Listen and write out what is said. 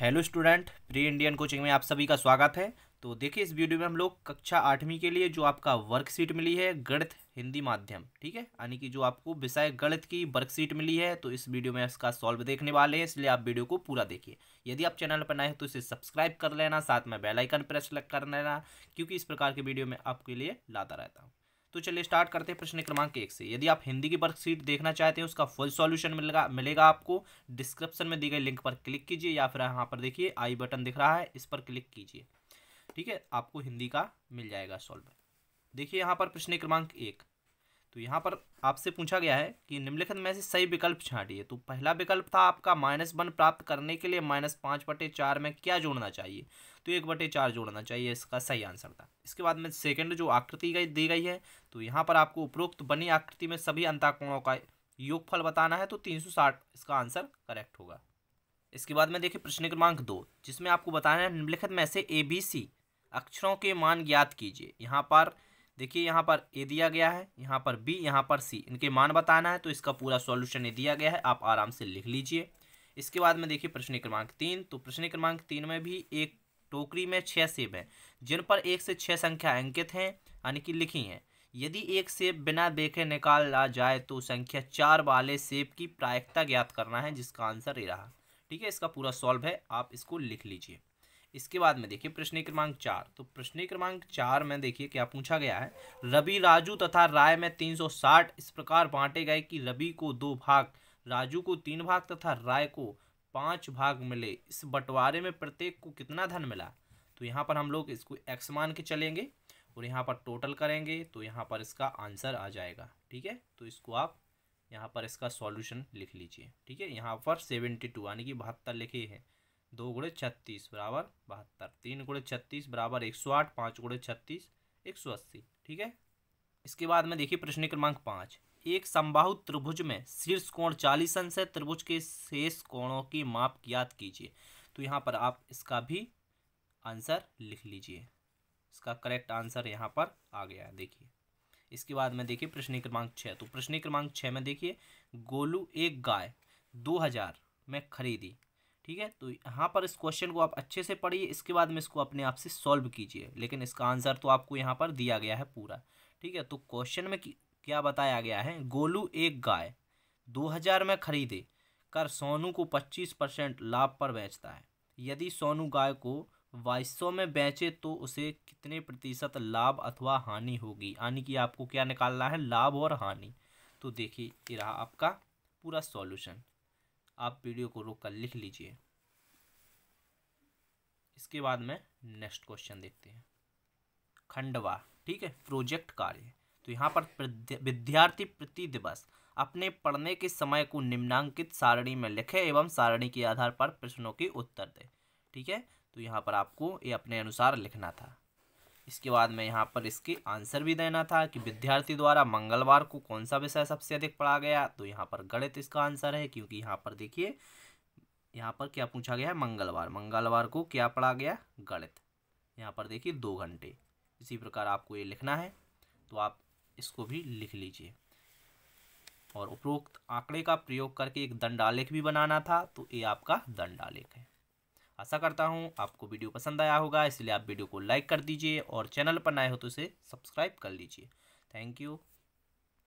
hello student pre Indian coaching में आप सभी का स्वागत है तो देखिए इस वीडियो में हम लोग कक्षा आठवीं के लिए जो आपका वर्कशीट मिली है गणित हिंदी माध्यम ठीक है यानी कि जो आपको विषय गणित की वर्कशीट मिली है तो इस वीडियो में इसका सॉल्व देखने वाले हैं इसलिए आप वीडियो को पूरा देखिए यदि आप चैनल पर नए हो तो इसे सब्सक्राइब कर लेना साथ में बेलाइकन प्रेस कर लेना क्योंकि इस प्रकार के वीडियो में आपके लिए लाता रहता हूँ तो चलिए स्टार्ट करते हैं प्रश्न क्रमांक एक से यदि आप हिंदी की वर्कशीट देखना चाहते हैं उसका फुल सॉल्यूशन मिलेगा मिलेगा आपको डिस्क्रिप्शन में दी गई लिंक पर क्लिक कीजिए या फिर यहाँ पर देखिए आई बटन दिख रहा है इस पर क्लिक कीजिए ठीक है आपको हिंदी का मिल जाएगा सॉल्व देखिए यहाँ पर प्रश्न क्रमांक एक तो यहाँ पर आपसे पूछा गया है कि निम्नलिखित में से सही विकल्प छाटिए तो पहला विकल्प था आपका माइनस वन प्राप्त करने के लिए माइनस पाँच बटे चार में क्या जोड़ना चाहिए तो एक बटे चार जोड़ना चाहिए इसका सही आंसर था इसके बाद में सेकंड जो आकृति गई दी गई है तो यहाँ पर आपको उपरोक्त बनी आकृति में सभी अंताकोणों का योगफल बताना है तो तीन इसका आंसर करेक्ट होगा इसके बाद में देखिए प्रश्न क्रमांक दो जिसमें आपको बताना है निम्नलिखित में से ए बी सी अक्षरों के मान ज्ञात कीजिए यहाँ पर देखिए यहाँ पर ए दिया गया है यहाँ पर बी यहाँ पर सी इनके मान बताना है तो इसका पूरा सॉल्यूशन ये दिया गया है आप आराम से लिख लीजिए इसके बाद में देखिए प्रश्न क्रमांक तीन तो प्रश्न क्रमांक तीन में भी एक टोकरी में छः सेब हैं जिन पर एक से छः संख्या अंकित हैं यानी कि लिखी हैं यदि एक सेब बिना देखे निकाला जाए तो संख्या चार वाले सेब की प्रायिकता ज्ञात करना है जिसका आंसर ये रहा ठीक है इसका पूरा सॉल्व है आप इसको लिख लीजिए इसके बाद में देखिए प्रश्न क्रमांक चार तो प्रश्न क्रमांक चार में देखिए क्या पूछा गया है रवि राजू तथा राय में 360 इस प्रकार बांटे गए कि रवि को दो भाग राजू को तीन भाग तथा राय को पांच भाग मिले इस बंटवारे में प्रत्येक को कितना धन मिला तो यहाँ पर हम लोग इसको एक्स मान के चलेंगे और यहाँ पर टोटल करेंगे तो यहाँ पर इसका आंसर आ जाएगा ठीक है तो इसको आप यहाँ पर इसका सॉल्यूशन लिख लीजिए ठीक है यहाँ पर सेवेंटी टू यानी कि बहत्तर लिखे हैं दो गुड़े छत्तीस बराबर बहत्तर तीन गुड़े छत्तीस बराबर एक सौ आठ पाँच गुड़े छत्तीस एक सौ अस्सी ठीक है इसके बाद में देखिए प्रश्न क्रमांक पाँच एक संबाहु त्रिभुज में शीर्ष कोण चालीस अंश है त्रिभुज के शेष कोणों की माप याद कीजिए तो यहाँ पर आप इसका भी आंसर लिख लीजिए इसका करेक्ट आंसर यहाँ पर आ गया देखिए इसके बाद में देखिए प्रश्न क्रमांक छः तो प्रश्न क्रमांक छः में देखिए गोलू एक गाय दो हज़ार में खरीदी ठीक है तो यहाँ पर इस क्वेश्चन को आप अच्छे से पढ़िए इसके बाद में इसको अपने आप से सॉल्व कीजिए लेकिन इसका आंसर तो आपको यहाँ पर दिया गया है पूरा ठीक है तो क्वेश्चन में क्या बताया गया है गोलू एक गाय दो हज़ार में खरीदे कर सोनू को पच्चीस परसेंट लाभ पर बेचता है यदि सोनू गाय को बाईस सौ में बेचे तो उसे कितने प्रतिशत लाभ अथवा हानि होगी यानी कि आपको क्या निकालना है लाभ और हानि तो देखिए ये रहा आपका पूरा सॉल्यूशन आप वीडियो को रोक कर लिख लीजिए इसके बाद में नेक्स्ट क्वेश्चन देखते हैं खंडवा ठीक है प्रोजेक्ट कार्य तो यहाँ पर विद्यार्थी प्रति दिवस अपने पढ़ने के समय को निम्नांकित सारणी में लिखे एवं सारणी के आधार पर प्रश्नों के उत्तर दे ठीक है तो यहाँ पर आपको ये अपने अनुसार लिखना था इसके बाद में यहाँ पर इसके आंसर भी देना था कि विद्यार्थी द्वारा मंगलवार को कौन सा विषय सबसे अधिक पढ़ा गया तो यहाँ पर गणित इसका आंसर है क्योंकि यहाँ पर देखिए यहाँ पर क्या पूछा गया है मंगलवार मंगलवार को क्या पढ़ा गया गणित यहाँ पर देखिए दो घंटे इसी प्रकार आपको ये लिखना है तो आप इसको भी लिख लीजिए और उपरोक्त आंकड़े का प्रयोग करके एक दंडालेख भी बनाना था तो ये आपका दंडालेख है आशा करता हूँ आपको वीडियो पसंद आया होगा इसलिए आप वीडियो को लाइक कर दीजिए और चैनल पर नए हो तो इसे सब्सक्राइब कर लीजिए थैंक यू